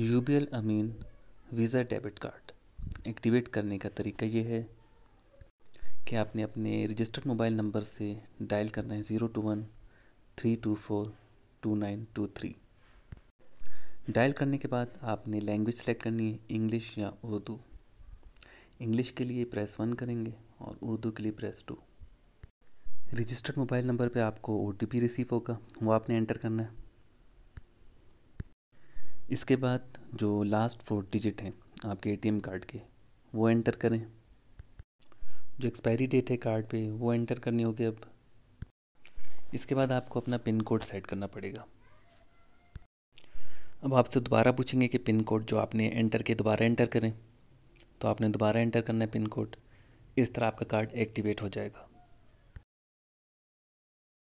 you B L Ameen Visa debit card activate करने का तरीका ये है कि आपने अपने रजिस्टर्ड मोबाइल नंबर से डायल करना है zero two one three two four two nine two three dial करने के बाद आपने लैंग्वेज सेलेक्ट करनी है इंग्लिश या उर्दू इंग्लिश के लिए प्रेस वन करेंगे और उर्दू के लिए press two registered mobile number पे आपको ओ रिसीव होगा वो आपने एंटर करना है इसके बाद जो लास्ट फोर डिजिट हैं आपके एटीएम कार्ड के वो एंटर करें जो एक्सपायरी डेट है कार्ड पे वो एंटर करनी होगी अब इसके बाद आपको अपना पिन कोड सेट करना पड़ेगा अब आपसे दोबारा पूछेंगे कि पिन कोड जो आपने एंटर किया दोबारा एंटर करें तो आपने दोबारा एंटर करना है पिन कोड इस तरह आपका कार्ड एक्टिवेट हो जाएगा